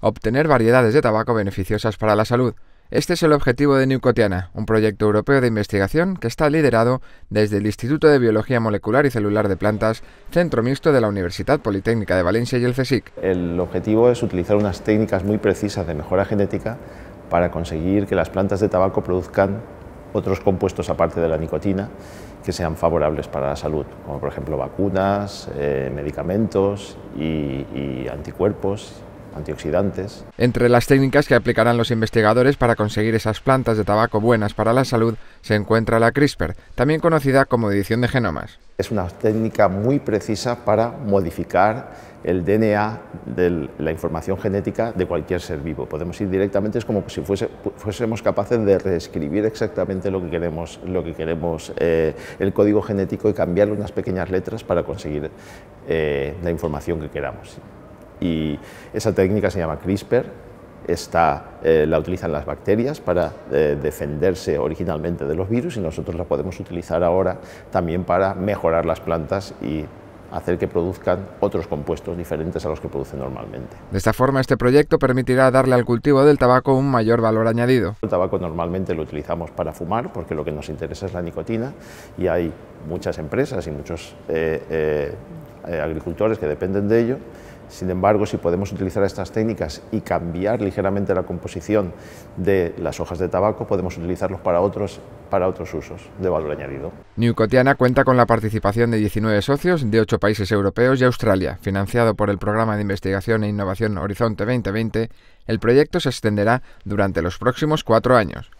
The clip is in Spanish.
obtener variedades de tabaco beneficiosas para la salud. Este es el objetivo de Nicotiana, un proyecto europeo de investigación que está liderado desde el Instituto de Biología Molecular y Celular de Plantas, centro mixto de la Universidad Politécnica de Valencia y el CSIC. El objetivo es utilizar unas técnicas muy precisas de mejora genética para conseguir que las plantas de tabaco produzcan otros compuestos aparte de la nicotina que sean favorables para la salud, como por ejemplo vacunas, eh, medicamentos y anticuerpos antioxidantes. Entre las técnicas que aplicarán los investigadores para conseguir esas plantas de tabaco buenas para la salud se encuentra la CRISPR, también conocida como edición de genomas. Es una técnica muy precisa para modificar el DNA de la información genética de cualquier ser vivo. Podemos ir directamente, es como si fuésemos capaces de reescribir exactamente lo que queremos, lo que queremos eh, el código genético y cambiarle unas pequeñas letras para conseguir eh, la información que queramos y esa técnica se llama CRISPR. Está, eh, la utilizan las bacterias para eh, defenderse originalmente de los virus y nosotros la podemos utilizar ahora también para mejorar las plantas y hacer que produzcan otros compuestos diferentes a los que producen normalmente. De esta forma, este proyecto permitirá darle al cultivo del tabaco un mayor valor añadido. El tabaco normalmente lo utilizamos para fumar, porque lo que nos interesa es la nicotina, y hay muchas empresas y muchos eh, eh, agricultores que dependen de ello. Sin embargo, si podemos utilizar estas técnicas y cambiar ligeramente la composición de las hojas de tabaco, podemos utilizarlos para otros, para otros usos de valor añadido. Newcotiana cuenta con la participación de 19 socios de 8 países europeos y Australia. Financiado por el Programa de Investigación e Innovación Horizonte 2020, el proyecto se extenderá durante los próximos cuatro años.